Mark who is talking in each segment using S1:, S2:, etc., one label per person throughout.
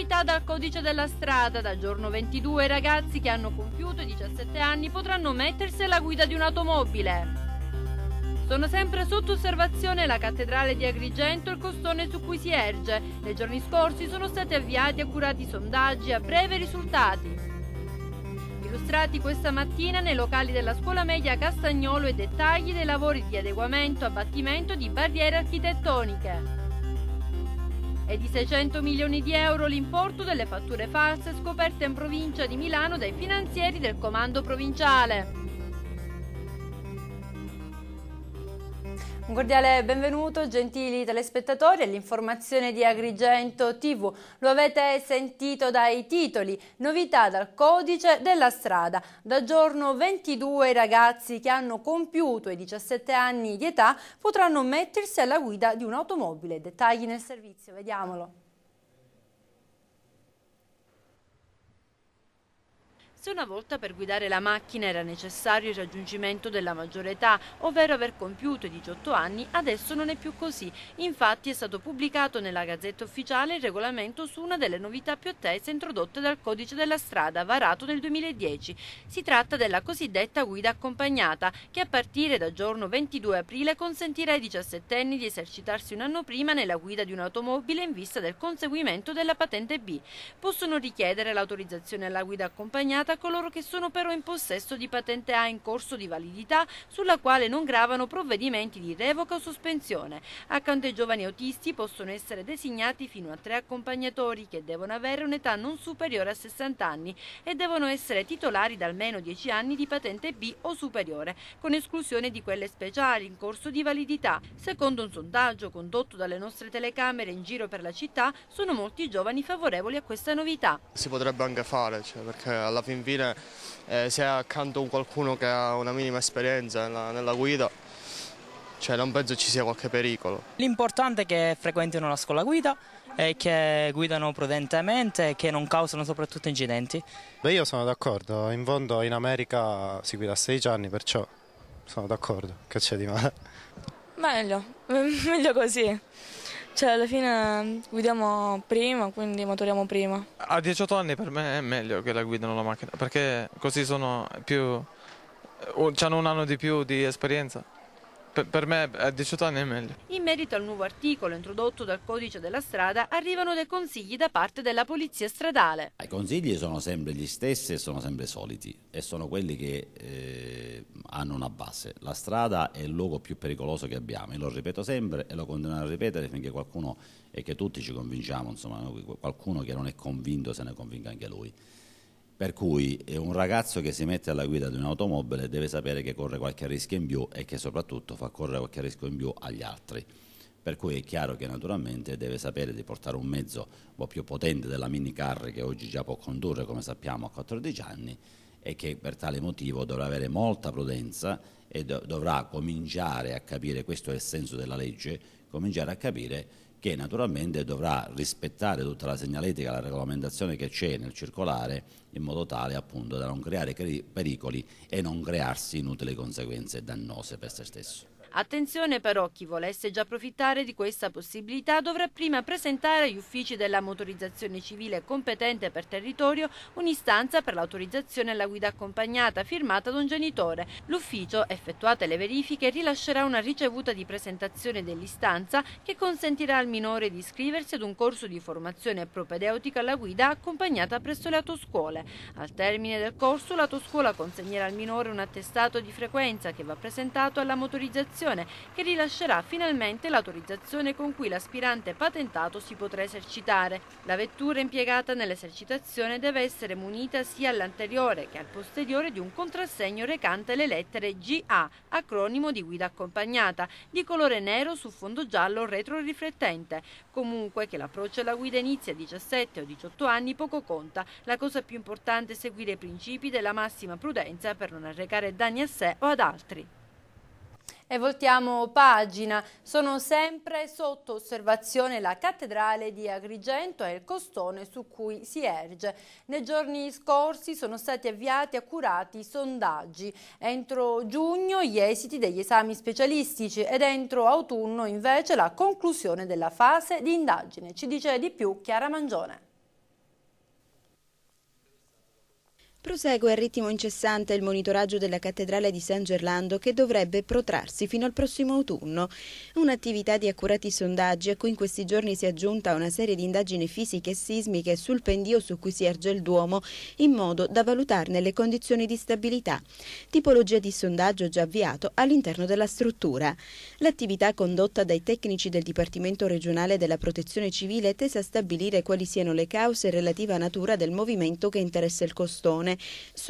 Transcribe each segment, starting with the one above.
S1: novità dal codice della strada, dal giorno 22 i ragazzi che hanno compiuto i 17 anni potranno mettersi alla guida di un'automobile. Sono sempre sotto osservazione la cattedrale di Agrigento e il costone su cui si erge. Nei giorni scorsi sono stati avviati accurati sondaggi a breve risultati. Illustrati questa mattina nei locali della scuola media Castagnolo i dettagli dei lavori di adeguamento, e abbattimento di barriere architettoniche e di 600 milioni di euro l'importo delle fatture false scoperte in provincia di Milano dai finanzieri del comando provinciale. Un cordiale benvenuto, gentili telespettatori, all'informazione di Agrigento TV. Lo avete sentito dai titoli, novità dal codice della strada. Da giorno 22 i ragazzi che hanno compiuto i 17 anni di età potranno mettersi alla guida di un'automobile. Dettagli nel servizio, vediamolo. Se una volta per guidare la macchina era necessario il raggiungimento della maggiore età, ovvero aver compiuto i 18 anni, adesso non è più così. Infatti è stato pubblicato nella Gazzetta Ufficiale il regolamento su una delle novità più attese introdotte dal Codice della Strada, varato nel 2010. Si tratta della cosiddetta guida accompagnata, che a partire da giorno 22 aprile consentirà ai 17 anni di esercitarsi un anno prima nella guida di un'automobile in vista del conseguimento della patente B. Possono richiedere l'autorizzazione alla guida accompagnata applicata a coloro che sono però in possesso di patente A in corso di validità sulla quale non gravano provvedimenti di revoca o sospensione. Accanto ai giovani autisti possono essere designati fino a tre accompagnatori che devono avere un'età non superiore a 60 anni e devono essere titolari da almeno 10 anni di patente B o superiore, con esclusione di quelle speciali in corso di validità. Secondo un sondaggio condotto dalle nostre telecamere in giro per la città, sono molti giovani favorevoli a questa novità.
S2: Si potrebbe anche fare, cioè, perché alla fine infine eh, se accanto a qualcuno che ha una minima esperienza nella, nella guida, cioè non penso ci sia qualche pericolo.
S1: L'importante è che frequentino la scuola guida e che guidano prudentemente e che non causano soprattutto incidenti. Beh, io sono d'accordo, in fondo in America si guida a 16 anni, perciò sono d'accordo,
S2: che c'è di male?
S3: Meglio, meglio così. Cioè, alla fine mm, guidiamo prima, quindi maturiamo prima.
S2: A 18 anni per me è meglio che la guidano
S4: la macchina, perché così sono più... Eh, hanno un anno di più di esperienza.
S5: Per, per me a 18 anni è meglio.
S1: In merito al nuovo articolo introdotto dal codice della strada arrivano dei consigli da parte della polizia stradale.
S5: I consigli sono sempre gli stessi e sono sempre soliti e sono quelli che eh, hanno una base. La strada è il luogo più pericoloso che abbiamo e lo ripeto sempre e lo continuerò a ripetere finché qualcuno e che tutti ci convinciamo, insomma qualcuno che non è convinto se ne convinca anche lui. Per cui eh, un ragazzo che si mette alla guida di un'automobile deve sapere che corre qualche rischio in più e che soprattutto fa correre qualche rischio in più agli altri. Per cui è chiaro che naturalmente deve sapere di portare un mezzo un po' più potente della minicar che oggi già può condurre, come sappiamo, a 14 anni e che per tale motivo dovrà avere molta prudenza e dovrà cominciare a capire, questo è il senso della legge, cominciare a capire che naturalmente dovrà rispettare tutta la segnaletica, la regolamentazione che c'è nel circolare in modo tale appunto da non creare pericoli e non crearsi inutili conseguenze dannose per
S1: se stesso. Attenzione però, chi volesse già approfittare di questa possibilità dovrà prima presentare agli uffici della motorizzazione civile competente per territorio un'istanza per l'autorizzazione alla guida accompagnata firmata da un genitore. L'ufficio, effettuate le verifiche, rilascerà una ricevuta di presentazione dell'istanza che consentirà al minore di iscriversi ad un corso di formazione propedeutica alla guida accompagnata presso le autoscuole. Al termine del corso l'autoscuola consegnerà al minore un attestato di frequenza che va presentato alla motorizzazione Amministrazione che rilascerà finalmente l'autorizzazione con cui l'aspirante patentato si potrà esercitare. La vettura impiegata nell'esercitazione deve essere munita sia all'anteriore che al posteriore di un contrassegno recante le lettere GA, acronimo di guida accompagnata, di colore nero su fondo giallo retroriflettente. Comunque che l'approccio alla guida inizia a 17 o 18 anni poco conta, la cosa più importante è seguire i principi della massima prudenza per non arrecare danni a sé o ad altri. E voltiamo pagina. Sono sempre sotto osservazione la cattedrale di Agrigento e il costone su cui si erge. Nei giorni scorsi sono stati avviati accurati sondaggi. Entro giugno gli esiti degli esami specialistici ed entro autunno invece la conclusione della fase di indagine. Ci dice di più Chiara Mangione.
S6: Prosegue a ritmo incessante il monitoraggio della cattedrale di San Gerlando che dovrebbe protrarsi fino al prossimo autunno. Un'attività di accurati sondaggi a cui in questi giorni si è aggiunta una serie di indagini fisiche e sismiche sul pendio su cui si erge il Duomo, in modo da valutarne le condizioni di stabilità. Tipologia di sondaggio già avviato all'interno della struttura. L'attività condotta dai tecnici del Dipartimento regionale della Protezione Civile è tesa a stabilire quali siano le cause e relativa natura del movimento che interessa il costone situazione.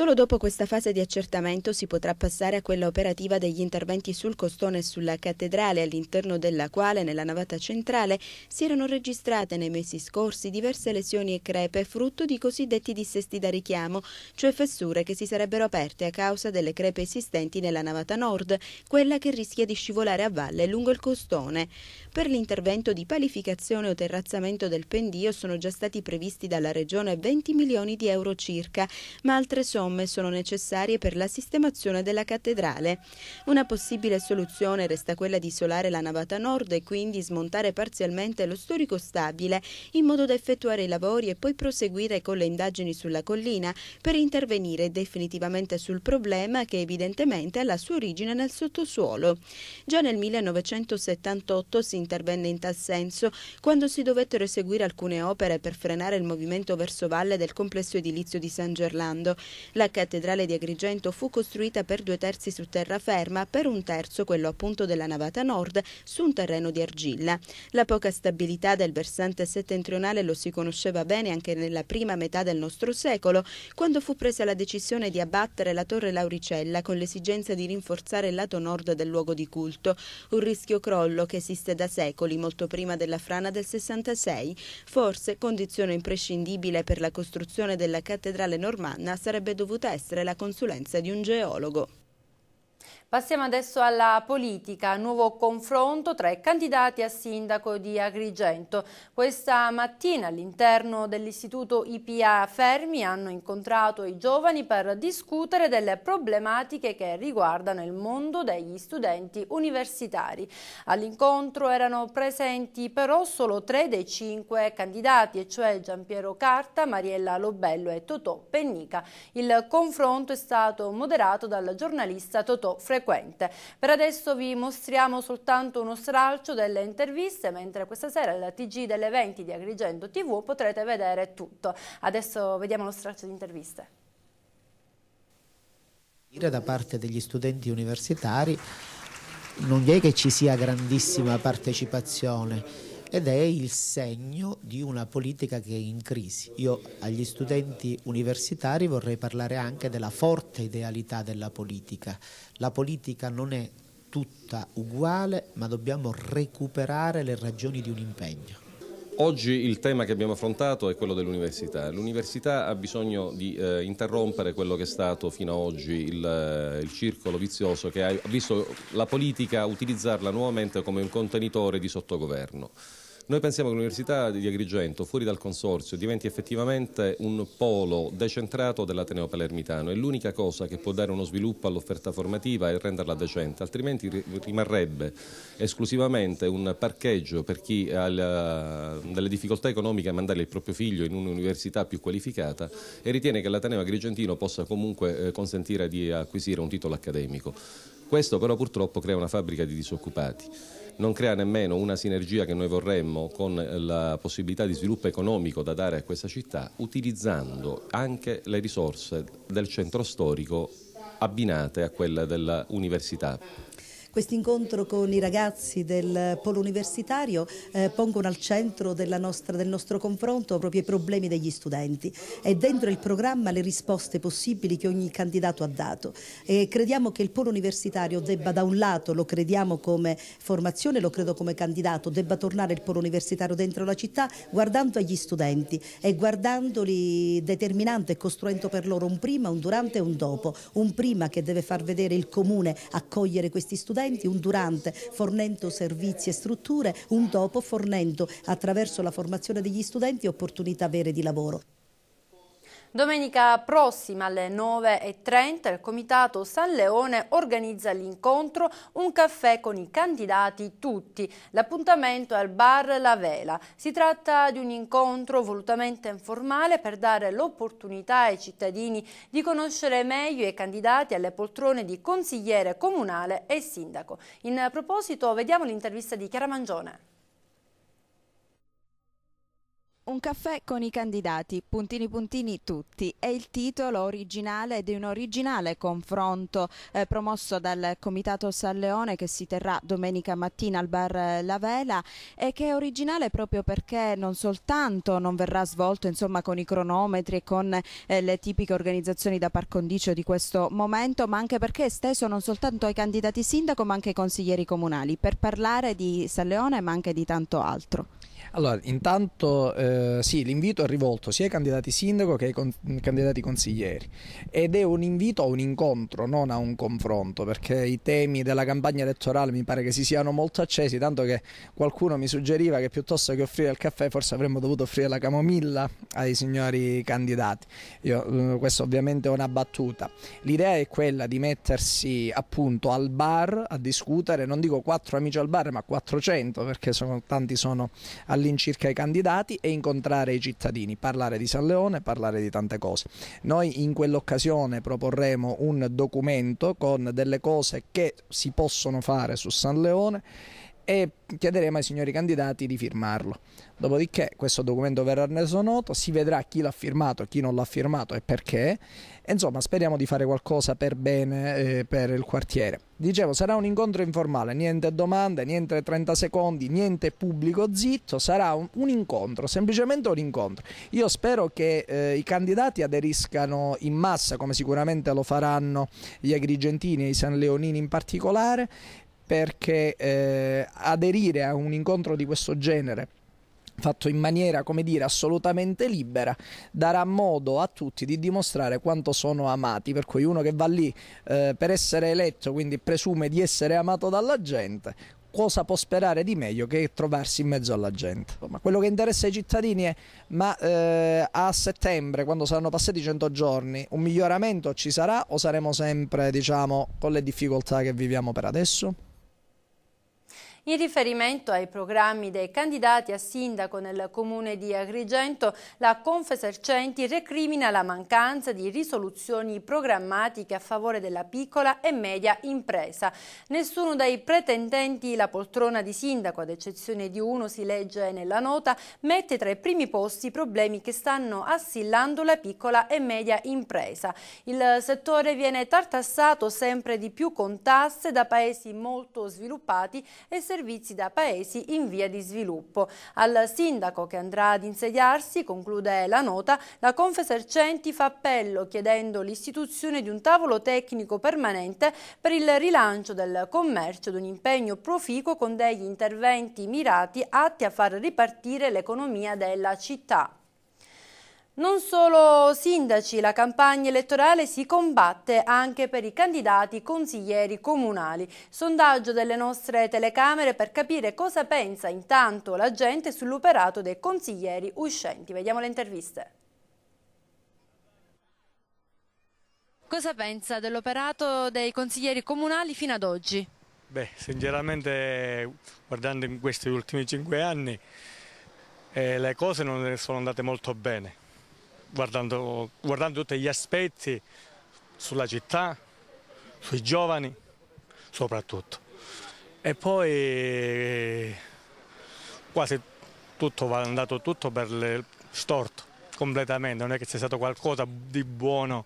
S6: Solo dopo questa fase di accertamento si potrà passare a quella operativa degli interventi sul costone e sulla cattedrale, all'interno della quale nella navata centrale si erano registrate nei mesi scorsi diverse lesioni e crepe frutto di cosiddetti dissesti da richiamo, cioè fessure che si sarebbero aperte a causa delle crepe esistenti nella navata nord, quella che rischia di scivolare a valle lungo il costone. Per l'intervento di palificazione o terrazzamento del pendio sono già stati previsti dalla Regione 20 milioni di euro circa, ma altre somme sono necessarie per la sistemazione della cattedrale. Una possibile soluzione resta quella di isolare la navata nord e quindi smontare parzialmente lo storico stabile in modo da effettuare i lavori e poi proseguire con le indagini sulla collina per intervenire definitivamente sul problema che evidentemente ha la sua origine nel sottosuolo. Già nel 1978 si intervenne in tal senso quando si dovettero eseguire alcune opere per frenare il movimento verso valle del complesso edilizio di San Gerlando. La cattedrale di Agrigento fu costruita per due terzi su terraferma, per un terzo quello appunto della navata nord, su un terreno di argilla. La poca stabilità del versante settentrionale lo si conosceva bene anche nella prima metà del nostro secolo, quando fu presa la decisione di abbattere la torre Lauricella con l'esigenza di rinforzare il lato nord del luogo di culto, un rischio crollo che esiste da secoli, molto prima della frana del 66, forse condizione imprescindibile per la costruzione della cattedrale normanna sarebbe dovuta essere la consulenza di un geologo.
S1: Passiamo adesso alla politica, nuovo confronto tra i candidati a sindaco di Agrigento. Questa mattina all'interno dell'istituto IPA Fermi hanno incontrato i giovani per discutere delle problematiche che riguardano il mondo degli studenti universitari. All'incontro erano presenti però solo tre dei cinque candidati, e cioè Giampiero Carta, Mariella Lobello e Totò Pennica. Il confronto è stato moderato dal giornalista Totò Frequenza frequente. Per adesso vi mostriamo soltanto uno stralcio delle interviste, mentre questa sera al TG delle 20 di Agrigento TV potrete vedere tutto. Adesso vediamo lo stralcio di interviste.
S7: Da parte degli studenti universitari non è che ci sia grandissima partecipazione ed è il segno di una politica che è in crisi. Io agli studenti universitari vorrei parlare anche della forte idealità della politica. La politica non è tutta uguale, ma dobbiamo recuperare le ragioni di un impegno.
S4: Oggi il tema che abbiamo affrontato è quello dell'università. L'università ha bisogno di eh, interrompere quello che è stato fino ad oggi il, eh, il, circolo vizioso che ha visto la politica utilizzarla nuovamente come un contenitore di sottogoverno. Noi pensiamo che l'Università di Agrigento, fuori dal consorzio, diventi effettivamente un polo decentrato dell'Ateneo Palermitano. È l'unica cosa che può dare uno sviluppo all'offerta formativa e renderla decente, altrimenti rimarrebbe esclusivamente un parcheggio per chi ha delle difficoltà economiche a mandare il proprio figlio in un'università più qualificata e ritiene che l'Ateneo Agrigentino possa comunque eh, consentire di acquisire un titolo accademico. Questo però purtroppo crea una fabbrica di disoccupati non crea nemmeno una sinergia che noi vorremmo con la possibilità di sviluppo economico da dare a questa città, utilizzando anche le risorse del centro storico abbinate a quelle dell'università.
S6: Questo incontro con i ragazzi del Polo Universitario eh, pongono al centro nostra, del nostro confronto proprio i problemi degli studenti e dentro il programma le risposte possibili che ogni candidato ha dato. E crediamo che il Polo Universitario debba da un lato, lo crediamo come formazione, lo credo come candidato, debba tornare il Polo Universitario dentro la città guardando agli studenti e guardandoli determinante e costruendo per loro un prima, un durante e un dopo. Un prima che deve far vedere il comune accogliere questi studenti studenti, un durante fornendo servizi e strutture, un dopo fornendo attraverso la formazione degli studenti opportunità vere di lavoro.
S1: Domenica prossima alle 9.30 il Comitato San Leone organizza l'incontro Un caffè con i candidati tutti. L'appuntamento è al bar La Vela. Si tratta di un incontro volutamente informale per dare l'opportunità ai cittadini di conoscere meglio i candidati alle poltrone di consigliere comunale e sindaco. In proposito vediamo l'intervista di Chiara Mangione.
S6: Un caffè con i candidati, puntini puntini tutti, è il titolo originale di un originale confronto eh, promosso dal Comitato San Leone che si terrà domenica mattina al bar eh, La Vela e che è originale proprio perché non soltanto non verrà svolto insomma, con i cronometri e con eh, le tipiche organizzazioni da par condicio di questo momento, ma anche perché è esteso non soltanto ai candidati sindaco ma anche ai consiglieri comunali per parlare di San Leone ma anche di tanto altro.
S3: Allora, intanto eh, sì, l'invito è rivolto sia ai candidati sindaco che ai con- candidati consiglieri ed è un invito a un incontro, non a un confronto, perché i temi della campagna elettorale mi pare che si siano molto accesi, tanto che qualcuno mi suggeriva che piuttosto che offrire il caffè forse avremmo dovuto offrire la camomilla ai signori candidati. Io, eh, questo ovviamente è una battuta. L'idea è quella di mettersi appunto al bar a discutere, non dico quattro amici al bar, ma 400 perché sono, tanti sono all'interno all'incirca i candidati e incontrare i cittadini, parlare di San Leone, parlare di tante cose. Noi in quell'occasione proporremo un documento con delle cose che si possono fare su San Leone e chiederemo ai signori candidati di firmarlo. Dopodiché questo documento verrà reso noto, si vedrà chi l'ha firmato, chi non l'ha firmato e perché. E insomma, speriamo di fare qualcosa per bene eh, per il quartiere. Dicevo, sarà un incontro informale, niente domande, niente 30 secondi, niente pubblico zitto, sarà un, un incontro, semplicemente un incontro. Io spero che eh, i candidati aderiscano in massa, come sicuramente lo faranno gli agrigentini e i san leonini in particolare, perché eh, aderire a un incontro di questo genere fatto in maniera, come dire, assolutamente libera, darà modo a tutti di dimostrare quanto sono amati, per cui uno che va lì eh, per essere eletto, quindi presume di essere amato dalla gente, cosa può sperare di meglio che trovarsi in mezzo alla gente? Ma quello che interessa ai cittadini è, ma eh, a settembre, quando saranno passati 100 giorni, un miglioramento ci sarà o saremo sempre, diciamo, con le difficoltà che viviamo per adesso?
S1: In riferimento ai programmi dei candidati a sindaco nel comune di Agrigento, la Confesercenti recrimina la mancanza di risoluzioni programmatiche a favore della piccola e media impresa. Nessuno dei pretendenti la poltrona di sindaco, ad eccezione di uno si legge nella nota, mette tra i primi posti i problemi che stanno assillando la piccola e media impresa. Il settore viene tartassato sempre di più con tasse da paesi molto sviluppati e servizi servizi da paesi in via di sviluppo. Al sindaco che andrà ad insediarsi, conclude la nota, la Confesercenti fa appello chiedendo l'istituzione di un tavolo tecnico permanente per il rilancio del commercio ed un impegno proficuo con degli interventi mirati atti a far ripartire l'economia della città. Non solo sindaci, la campagna elettorale si combatte anche per i candidati consiglieri comunali. Sondaggio delle nostre telecamere per capire cosa pensa intanto la gente sull'operato dei consiglieri uscenti. Vediamo le interviste. Cosa pensa dell'operato dei consiglieri comunali fino ad oggi?
S2: Beh, sinceramente guardando in questi ultimi cinque anni eh, le cose non sono andate molto bene guardando, guardando tutti gli aspetti sulla città, sui giovani soprattutto. E poi quasi tutto è andato tutto per le, storto completamente, non è che sia stato qualcosa di buono,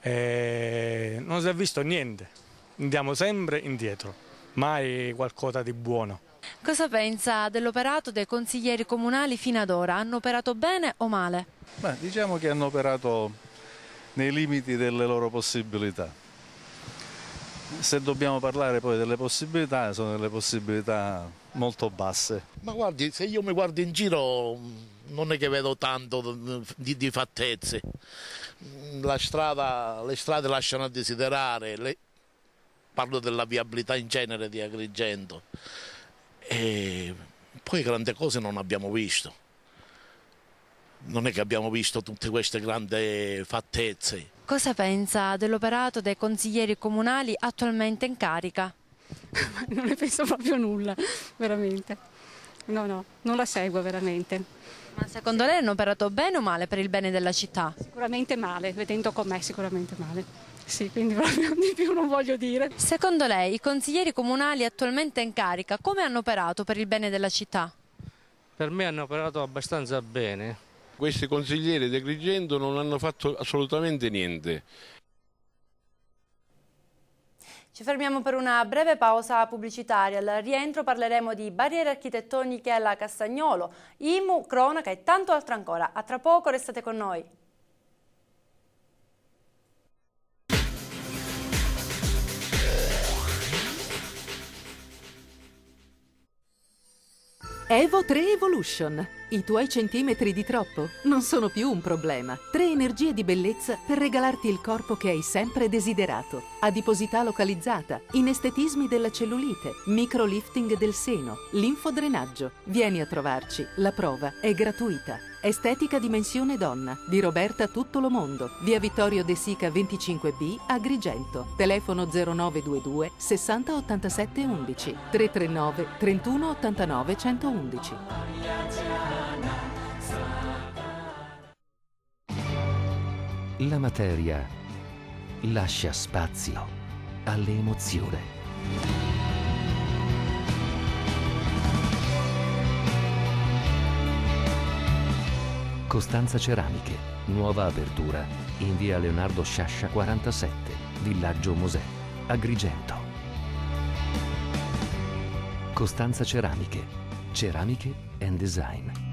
S2: eh, non si è visto niente, andiamo sempre indietro, mai qualcosa di buono.
S1: Cosa pensa dell'operato dei consiglieri comunali fino ad ora? Hanno operato bene o male?
S8: Beh, diciamo che hanno operato nei limiti delle loro possibilità. Se dobbiamo parlare poi delle possibilità, sono delle possibilità molto basse.
S2: Ma guardi, se io mi guardo in giro non è che vedo tanto di, di fattezze. Strada, le strade lasciano a desiderare, le... parlo della viabilità in genere di Agrigento. E poi grandi cose non abbiamo visto. Non è che abbiamo visto tutte queste grandi fattezze.
S1: Cosa pensa dell'operato dei consiglieri comunali attualmente in carica?
S6: non ne penso proprio nulla,
S1: veramente. No, no, non la seguo veramente. Ma secondo lei hanno operato bene o male per il bene della città? Sicuramente male, vedendo com'è sicuramente male. Sì, quindi proprio di più non voglio dire. Secondo lei i consiglieri comunali attualmente in carica come hanno operato per il bene della città?
S2: Per me hanno operato
S4: abbastanza bene. Questi consiglieri di Agrigento non hanno fatto assolutamente niente.
S1: Ci fermiamo per una breve pausa pubblicitaria. Al rientro parleremo di barriere architettoniche alla Castagnolo, IMU, cronaca e tanto altro ancora. A tra poco restate con noi.
S7: Evo 3 Evolution. I tuoi centimetri di troppo non sono più un problema. Tre energie di bellezza per regalarti il corpo che hai sempre desiderato. Adiposità localizzata, inestetismi della cellulite, microlifting del seno, linfodrenaggio. Vieni a trovarci, la prova è gratuita. Estetica Dimensione Donna di Roberta Tuttolomondo, via Vittorio De Sica 25B, Agrigento. Telefono 0922 6087 11 339 31 89 111.
S2: La materia lascia spazio alle emozioni. Costanza Ceramiche, nuova apertura in via Leonardo Sciascia 47, Villaggio Mosè, Agrigento. Costanza Ceramiche, Ceramiche and Design.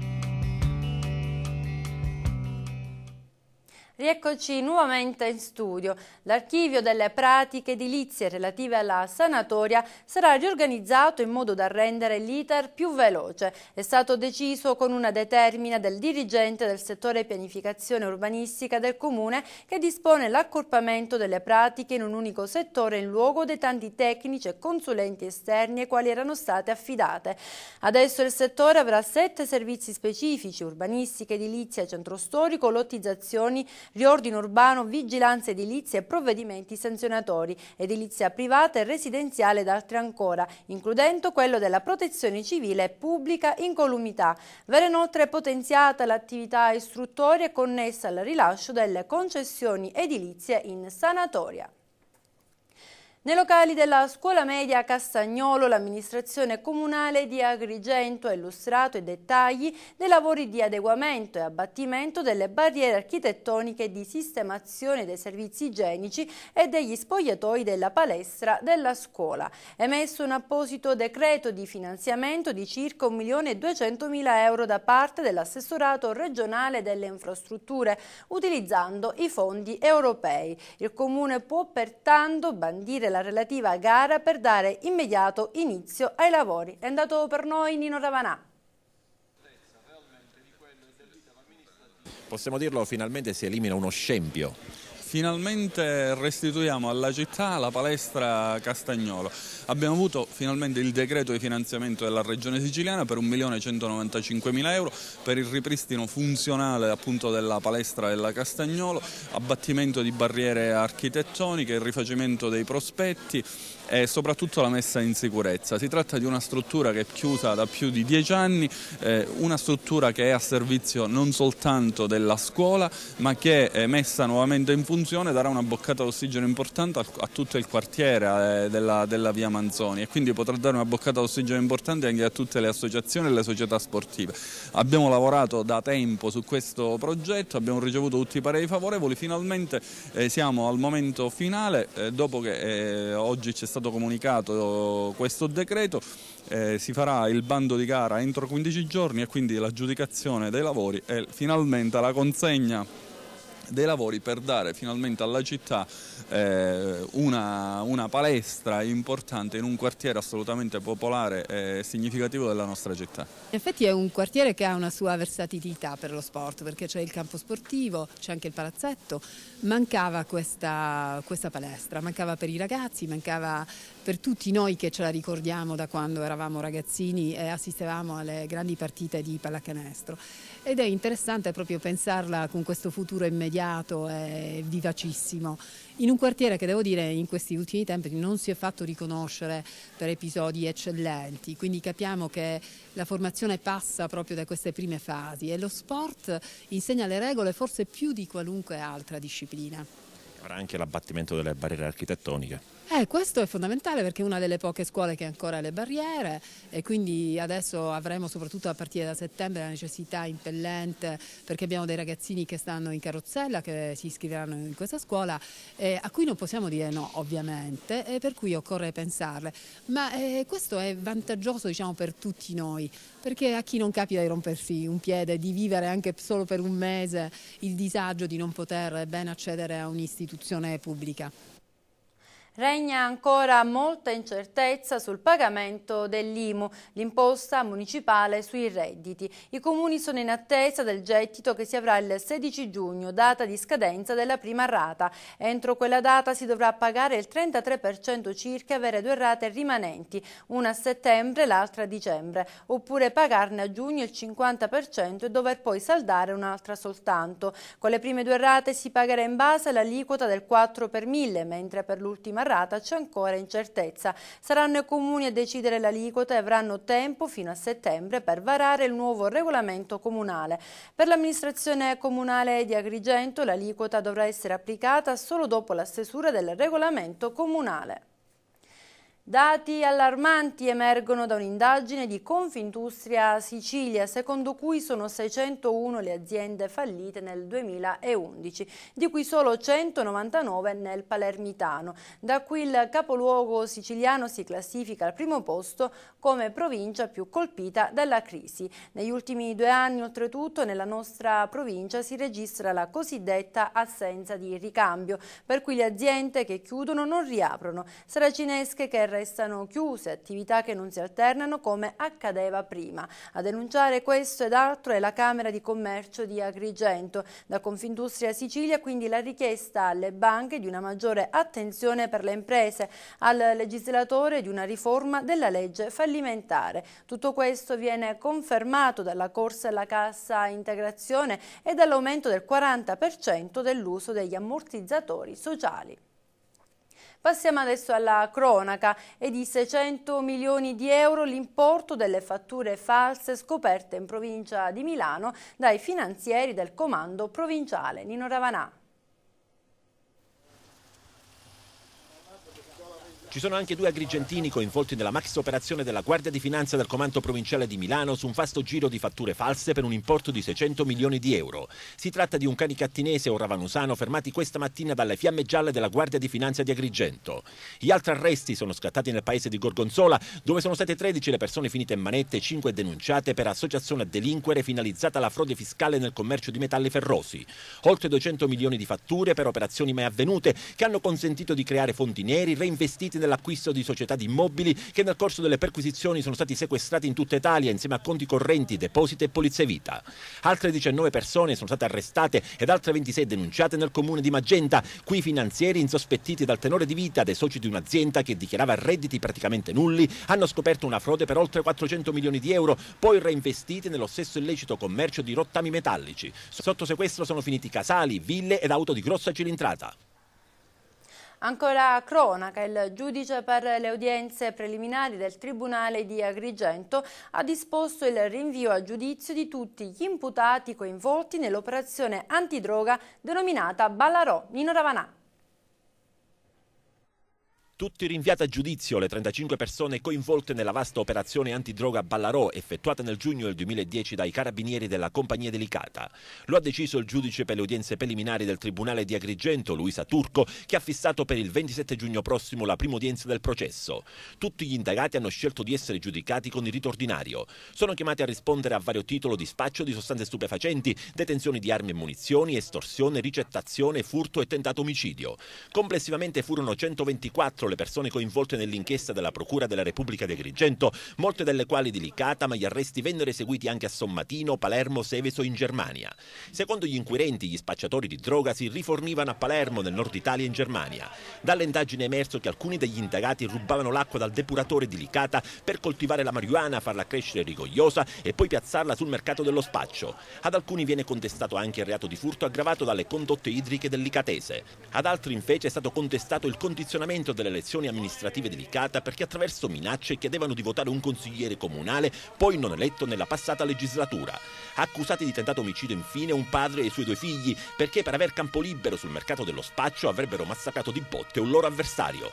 S1: Rieccoci nuovamente in studio. L'archivio delle pratiche edilizie relative alla sanatoria sarà riorganizzato in modo da rendere l'iter più veloce. È stato deciso con una determina del dirigente del settore pianificazione urbanistica del Comune che dispone l'accorpamento delle pratiche in un unico settore in luogo dei tanti tecnici e consulenti esterni ai quali erano state affidate. Adesso il settore avrà sette servizi specifici, urbanistica, edilizia, centro storico, lottizzazioni riordino urbano, vigilanza edilizia e provvedimenti sanzionatori, edilizia privata e residenziale ed altri ancora, includendo quello della protezione civile e pubblica incolumità. Verrà inoltre potenziata l'attività istruttoria connessa al rilascio delle concessioni edilizie in sanatoria. Nei locali della scuola media Castagnolo l'amministrazione comunale di Agrigento ha illustrato i dettagli dei lavori di adeguamento e abbattimento delle barriere architettoniche di sistemazione dei servizi igienici e degli spogliatoi della palestra della scuola. Emesso un apposito decreto di finanziamento di circa 1.200.000 euro da parte dell'assessorato regionale delle infrastrutture utilizzando i fondi europei. Il comune può pertanto bandire la relativa gara per dare immediato inizio ai lavori. È andato per noi Nino Ravanà.
S5: Possiamo dirlo, finalmente si elimina uno scempio
S8: finalmente restituiamo alla città la palestra Castagnolo. Abbiamo avuto finalmente il decreto di finanziamento della regione siciliana per 1.195.000 euro per il ripristino funzionale appunto della palestra della Castagnolo, abbattimento di barriere architettoniche, il rifacimento dei prospetti e soprattutto la messa in sicurezza. Si tratta di una struttura che è chiusa da più di dieci anni, eh, una struttura che è a servizio non soltanto della scuola ma che è messa nuovamente in funzione funzione darà una boccata d'ossigeno importante a, a, tutto il quartiere eh, della, della, via Manzoni e quindi potrà dare una boccata d'ossigeno importante anche a tutte le associazioni e le società sportive. Abbiamo lavorato da tempo su questo progetto, abbiamo ricevuto tutti i pareri favorevoli, finalmente eh, siamo al momento finale, eh, dopo che eh, oggi ci è stato comunicato questo decreto, eh, si farà il bando di gara entro 15 giorni e quindi l'aggiudicazione dei lavori e finalmente la consegna dei lavori per dare finalmente alla città eh, una, una, palestra importante in un quartiere assolutamente popolare e significativo della nostra città. In
S7: effetti è un quartiere che ha una sua versatilità per lo sport perché c'è il campo sportivo, c'è anche il palazzetto, mancava questa, questa palestra, mancava per i ragazzi, mancava per tutti noi che ce la ricordiamo da quando eravamo ragazzini e assistevamo alle grandi partite di pallacanestro ed è interessante proprio pensarla con questo futuro immediato immediato e vivacissimo. In un quartiere che devo dire in questi ultimi tempi non si è fatto riconoscere per episodi eccellenti, quindi capiamo che la formazione passa proprio da queste prime fasi e lo sport insegna le regole forse più di qualunque altra disciplina.
S5: Avrà anche l'abbattimento delle barriere architettoniche.
S7: Eh, questo è fondamentale perché è una delle poche scuole che ancora ha le barriere e quindi adesso avremo soprattutto a partire da settembre la necessità impellente perché abbiamo dei ragazzini che stanno in carrozzella che si iscriveranno in questa scuola eh, a cui non possiamo dire no ovviamente e per cui occorre pensarle ma eh, questo è vantaggioso diciamo per tutti noi perché a chi non capita di rompersi un piede, di vivere anche solo per un mese il disagio di non poter ben accedere a un'istituzione pubblica.
S1: Regna ancora molta incertezza sul pagamento dell'IMU, l'imposta municipale sui redditi. I comuni sono in attesa del gettito che si avrà il 16 giugno, data di scadenza della prima rata. Entro quella data si dovrà pagare il 33% circa e avere due rate rimanenti, una a settembre e l'altra a dicembre, oppure pagarne a giugno il 50% e dover poi saldare un'altra soltanto. Con le prime due rate si pagherà in base all'aliquota del 4 per 1000, mentre per l'ultima prima c'è ancora incertezza. Saranno i comuni a decidere l'aliquota e avranno tempo fino a settembre per varare il nuovo regolamento comunale. Per l'amministrazione comunale di Agrigento l'aliquota dovrà essere applicata solo dopo la stesura del regolamento comunale. Dati allarmanti emergono da un'indagine di Confindustria Sicilia, secondo cui sono 601 le aziende fallite nel 2011, di cui solo 199 nel palermitano. Da qui il capoluogo siciliano si classifica al primo posto come provincia più colpita dalla crisi. Negli ultimi due anni, oltretutto, nella nostra provincia si registra la cosiddetta assenza di ricambio, per cui le aziende che chiudono non riaprono. Saracinesche che restano chiuse, attività che non si alternano come accadeva prima. A denunciare questo ed altro è la Camera di Commercio di Agrigento. Da Confindustria Sicilia quindi la richiesta alle banche di una maggiore attenzione per le imprese, al legislatore di una riforma della legge fallimentare. Tutto questo viene confermato dalla corsa alla cassa integrazione e dall'aumento del 40% dell'uso degli ammortizzatori sociali. Passiamo adesso alla cronaca. È di 600 milioni di euro l'importo delle fatture false scoperte in provincia di Milano dai finanzieri del comando provinciale Nino Ravanà.
S5: Ci sono anche due agrigentini coinvolti nella max operazione della Guardia di Finanza del Comando Provinciale di Milano su un vasto giro di fatture false per un importo di 600 milioni di euro. Si tratta di un canicattinese un ravanusano fermati questa mattina dalle fiamme gialle della Guardia di Finanza di Agrigento. Gli altri arresti sono scattati nel paese di Gorgonzola, dove sono state 13 le persone finite in manette e 5 denunciate per associazione a delinquere finalizzata alla frode fiscale nel commercio di metalli ferrosi. Oltre 200 milioni di fatture per operazioni mai avvenute che hanno consentito di creare fondi neri reinvestiti nell'acquisto di società di immobili che nel corso delle perquisizioni sono stati sequestrati in tutta Italia insieme a conti correnti, depositi e polizia vita. Altre 19 persone sono state arrestate ed altre 26 denunciate nel comune di Magenta, qui finanzieri insospettiti dal tenore di vita dei soci di un'azienda che dichiarava redditi praticamente nulli, hanno scoperto una frode per oltre 400 milioni di euro, poi reinvestiti nello stesso illecito commercio di rottami metallici. Sotto sequestro sono finiti casali, ville ed auto di grossa cilindrata.
S1: Ancora cronaca, il giudice per le udienze preliminari del Tribunale di Agrigento ha disposto il rinvio a giudizio di tutti gli imputati coinvolti nell'operazione antidroga denominata Ballarò Nino Ravanà
S5: tutti rinviati a giudizio le 35 persone coinvolte nella vasta operazione antidroga Ballarò effettuata nel giugno del 2010 dai carabinieri della Compagnia Delicata. Lo ha deciso il giudice per le udienze preliminari del Tribunale di Agrigento, Luisa Turco, che ha fissato per il 27 giugno prossimo la prima udienza del processo. Tutti gli indagati hanno scelto di essere giudicati con il rito ordinario. Sono chiamati a rispondere a vario titolo di spaccio di sostanze stupefacenti, detenzioni di armi e munizioni, estorsione, ricettazione, furto e tentato omicidio. Complessivamente furono 124 le persone coinvolte nell'inchiesta della Procura della Repubblica di Agrigento, molte delle quali di Licata, ma gli arresti vennero eseguiti anche a Sommatino, Palermo, Seveso in Germania. Secondo gli inquirenti, gli spacciatori di droga si rifornivano a Palermo, nel nord Italia e in Germania. Dalle indagini è emerso che alcuni degli indagati rubavano l'acqua dal depuratore di Licata per coltivare la marijuana, farla crescere rigogliosa e poi piazzarla sul mercato dello spaccio. Ad alcuni viene contestato anche il reato di furto aggravato dalle condotte idriche del Licatese. Ad altri invece è stato contestato il condizionamento delle elezioni amministrative delicata perché attraverso minacce chiedevano di votare un consigliere comunale poi non eletto nella passata legislatura. Accusati di tentato omicidio infine un padre e i suoi due figli perché per aver campo libero sul mercato dello spaccio avrebbero massacrato di botte un loro avversario.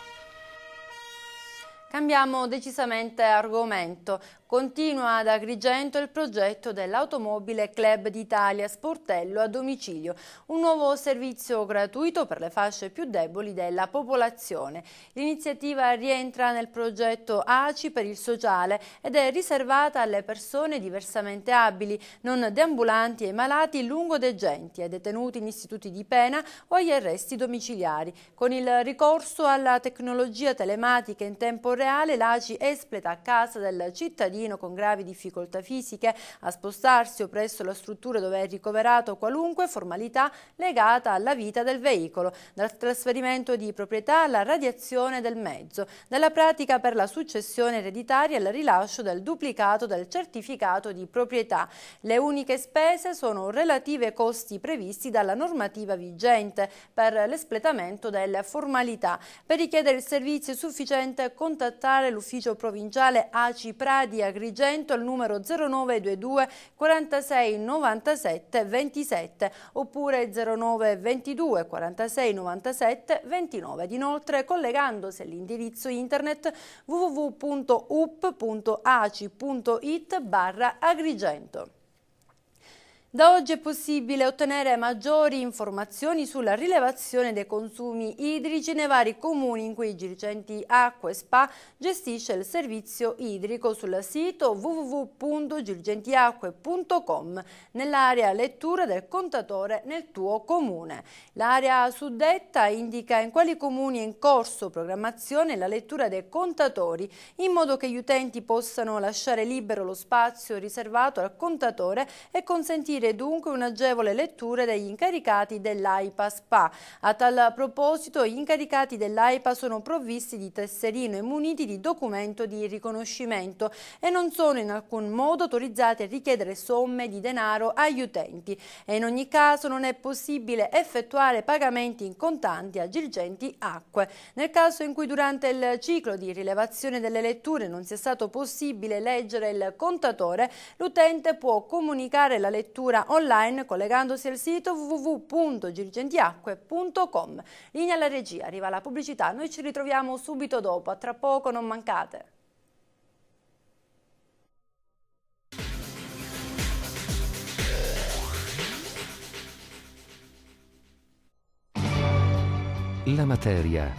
S1: Cambiamo decisamente argomento. Continua ad Agrigento il progetto dell'Automobile Club d'Italia Sportello a domicilio, un nuovo servizio gratuito per le fasce più deboli della popolazione. L'iniziativa rientra nel progetto ACI per il sociale ed è riservata alle persone diversamente abili, non deambulanti e malati lungodeggenti e detenuti in istituti di pena o agli arresti domiciliari. Con il ricorso alla tecnologia telematica in tempo reale l'ACI espleta a casa del cittadino cittadino con gravi difficoltà fisiche a spostarsi o presso la struttura dove è ricoverato qualunque formalità legata alla vita del veicolo, dal trasferimento di proprietà alla radiazione del mezzo, dalla pratica per la successione ereditaria al rilascio del duplicato del certificato di proprietà. Le uniche spese sono relative ai costi previsti dalla normativa vigente per l'espletamento delle formalità. Per richiedere il servizio è sufficiente contattare l'ufficio provinciale ACI Pradi Agrigento al numero 0922 46 97 27 oppure 0922 46 97 29 ed inoltre collegandosi all'indirizzo internet www.up.aci.it barra Agrigento. Da oggi è possibile ottenere maggiori informazioni sulla rilevazione dei consumi idrici nei vari comuni in cui Girgenti Acque Spa gestisce il servizio idrico sul sito www.girgentiacque.com nell'area lettura del contatore nel tuo comune. L'area suddetta indica in quali comuni è in corso programmazione la lettura dei contatori in modo che gli utenti possano lasciare libero lo spazio riservato al contatore e consentire consentire dunque un'agevole lettura degli incaricati dell'AIPA SPA. A tal proposito, gli incaricati dell'AIPA sono provvisti di tesserino e muniti di documento di riconoscimento e non sono in alcun modo autorizzati a richiedere somme di denaro agli utenti e in ogni caso non è possibile effettuare pagamenti in contanti a Girgenti Acque. Nel caso in cui durante il ciclo di rilevazione delle letture non sia stato possibile leggere il contatore, l'utente può comunicare la lettura procura online collegandosi al sito www.girgentiacque.com. Linea alla regia, arriva la pubblicità, noi ci ritroviamo subito dopo, a tra poco non mancate.
S2: La materia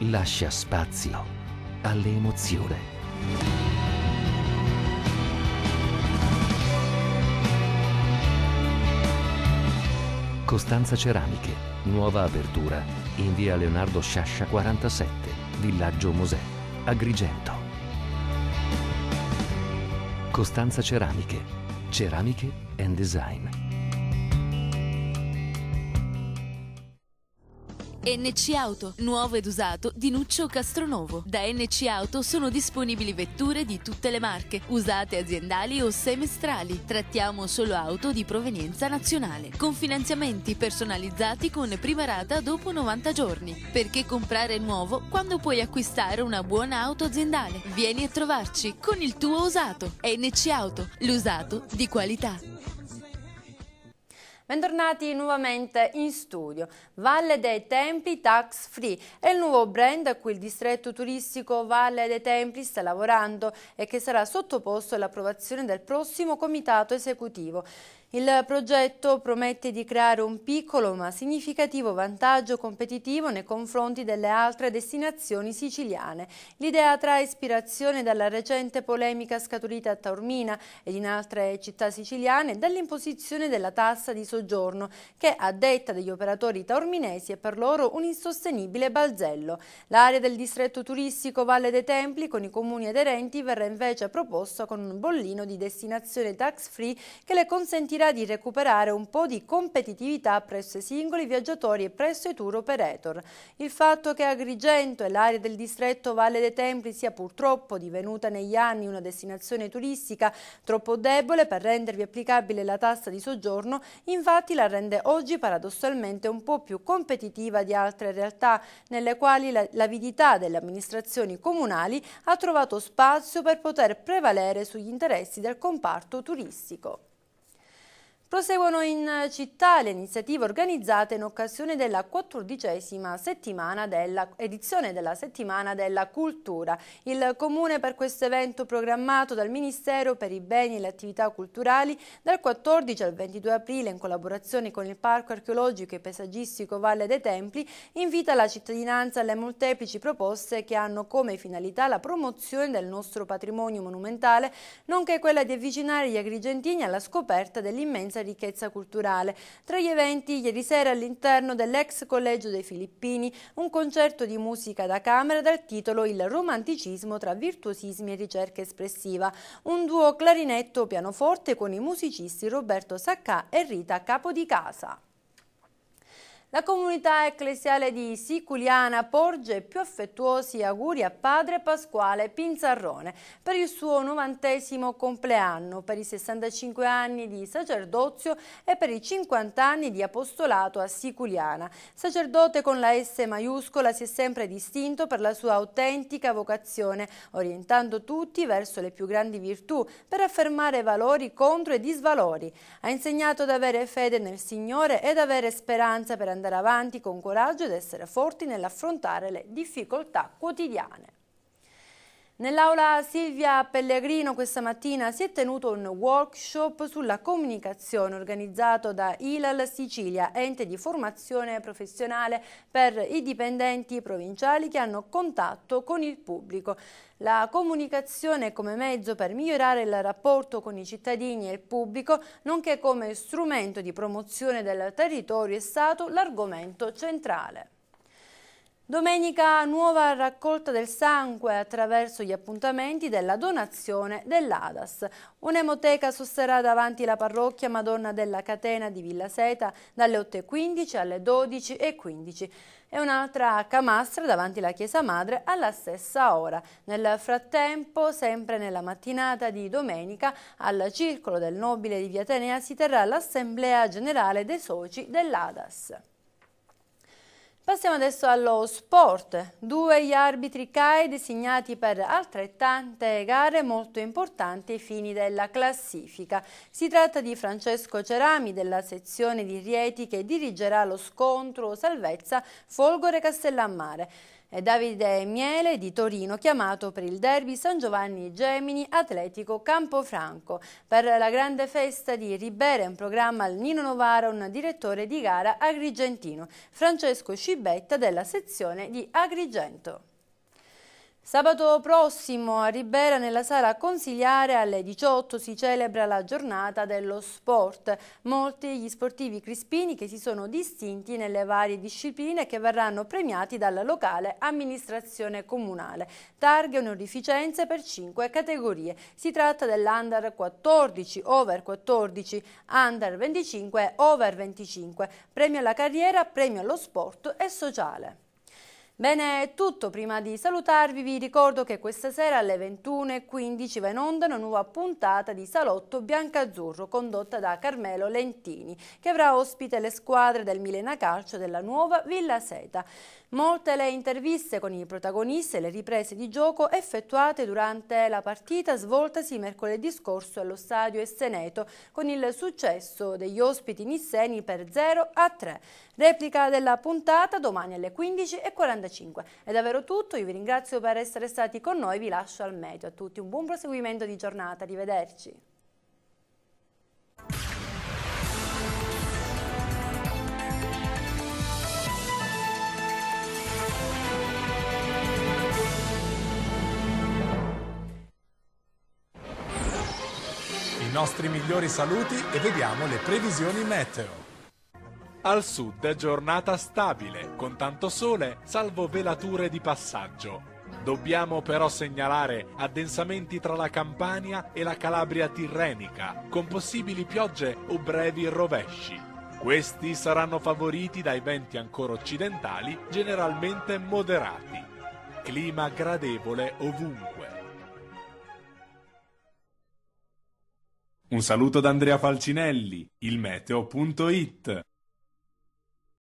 S2: lascia spazio alle emozioni. Costanza Ceramiche, nuova apertura in via Leonardo Sciascia 47, Villaggio Mosè, Agrigento. Costanza Ceramiche, Ceramiche and Design.
S6: NC Auto, nuovo ed usato di Nuccio Castronovo. Da NC Auto sono disponibili vetture di tutte le marche, usate aziendali o semestrali. Trattiamo solo auto di provenienza nazionale, con finanziamenti personalizzati con prima rata dopo 90 giorni. Perché comprare nuovo quando puoi acquistare una buona auto aziendale? Vieni a trovarci con il tuo usato. NC Auto, l'usato di qualità.
S1: Bentornati nuovamente in studio. Valle dei Templi Tax Free è il nuovo brand a cui il distretto turistico Valle dei Templi sta lavorando e che sarà sottoposto all'approvazione del prossimo comitato esecutivo. Il progetto promette di creare un piccolo ma significativo vantaggio competitivo nei confronti delle altre destinazioni siciliane. L'idea trae ispirazione dalla recente polemica scaturita a Taormina ed in altre città siciliane dall'imposizione della tassa di soggiorno che a detta degli operatori taorminesi è per loro un insostenibile balzello. L'area del distretto turistico Valle dei Templi con i comuni aderenti verrà invece proposta con un bollino di destinazione tax free che le consentirà consentirà di recuperare un po' di competitività presso i singoli viaggiatori e presso i tour operator. Il fatto che Agrigento e l'area del distretto Valle dei Templi sia purtroppo divenuta negli anni una destinazione turistica troppo debole per rendervi applicabile la tassa di soggiorno, infatti la rende oggi paradossalmente un po' più competitiva di altre realtà nelle quali l'avidità delle amministrazioni comunali ha trovato spazio per poter prevalere sugli interessi del comparto turistico. Proseguono in città le iniziative organizzate in occasione della quattordicesima edizione della settimana della cultura. Il comune per questo evento programmato dal Ministero per i beni e le attività culturali dal 14 al 22 aprile in collaborazione con il Parco archeologico e paesaggistico Valle dei Templi invita la cittadinanza alle molteplici proposte che hanno come finalità la promozione del nostro patrimonio monumentale nonché quella di avvicinare gli agrigentini alla scoperta dell'immensa immensa ricchezza culturale. Tra gli eventi, ieri sera all'interno dell'ex collegio dei Filippini, un concerto di musica da camera dal titolo Il romanticismo tra virtuosismi e ricerca espressiva, un duo clarinetto-pianoforte con i musicisti Roberto Sacca e Rita Capodicasa. La comunità ecclesiale di Siculiana porge più affettuosi auguri a padre Pasquale Pinzarrone per il suo novantesimo compleanno, per i 65 anni di sacerdozio e per i 50 anni di apostolato a Siculiana. Sacerdote con la S maiuscola si è sempre distinto per la sua autentica vocazione, orientando tutti verso le più grandi virtù per affermare valori contro e disvalori. Ha insegnato ad avere fede nel Signore ed avere speranza per andare andare avanti con coraggio ed essere forti nell'affrontare le difficoltà quotidiane. Nell'aula Silvia Pellegrino questa mattina si è tenuto un workshop sulla comunicazione organizzato da ILAL Sicilia, ente di formazione professionale per i dipendenti provinciali che hanno contatto con il pubblico. La comunicazione come mezzo per migliorare il rapporto con i cittadini e il pubblico, nonché come strumento di promozione del territorio, è stato l'argomento centrale. Domenica nuova raccolta del sangue attraverso gli appuntamenti della donazione dell'ADAS. Un'emoteca sosterrà davanti la parrocchia Madonna della Catena di Villa Seta dalle 8.15 alle 12.15 e un'altra a Camastra davanti la Chiesa Madre alla stessa ora. Nel frattempo, sempre nella mattinata di domenica, al Circolo del Nobile di Via Atenea si terrà l'Assemblea Generale dei Soci dell'ADAS. Passiamo adesso allo sport. Due gli arbitri CAI designati per altrettante gare molto importanti ai fini della classifica. Si tratta di Francesco Cerami della sezione di Rieti che dirigerà lo scontro salvezza Folgore Castellammare e Davide Miele di Torino chiamato per il derby San Giovanni Gemini Atletico Campofranco. Per la grande festa di Ribera in programma al Nino Novara un direttore di gara agrigentino, Francesco Scibetta della sezione di Agrigento. Sabato prossimo a Ribera nella sala consigliare alle 18 si celebra la giornata dello sport. Molti gli sportivi crispini che si sono distinti nelle varie discipline che verranno premiati dalla locale amministrazione comunale. Targhe onorificenze per 5 categorie. Si tratta dell'Under 14, Over 14, Under 25 e Over 25. Premio alla carriera, premio allo sport e sociale. Bene, è tutto. Prima di salutarvi vi ricordo che questa sera alle 21.15 va in onda una nuova puntata di Salotto Biancazzurro condotta da Carmelo Lentini che avrà ospite le squadre del Milena Calcio della nuova Villa Seta. Molte le interviste con i protagonisti e le riprese di gioco effettuate durante la partita svoltasi mercoledì scorso allo stadio Esseneto con il successo degli ospiti nisseni per 0 a 3. Replica della puntata domani alle 15.45. È davvero tutto, io vi ringrazio per essere stati con noi, vi lascio al medio. A tutti un buon proseguimento di giornata, arrivederci.
S5: nostri migliori saluti e vediamo le previsioni meteo. Al sud giornata stabile, con tanto sole, salvo velature di passaggio. Dobbiamo però segnalare addensamenti tra la Campania e la Calabria tirrenica, con possibili piogge o brevi rovesci. Questi saranno favoriti dai venti ancora occidentali, generalmente moderati. Clima gradevole ovunque. Un saluto da Andrea Falcinelli,
S8: ilmeteo.it.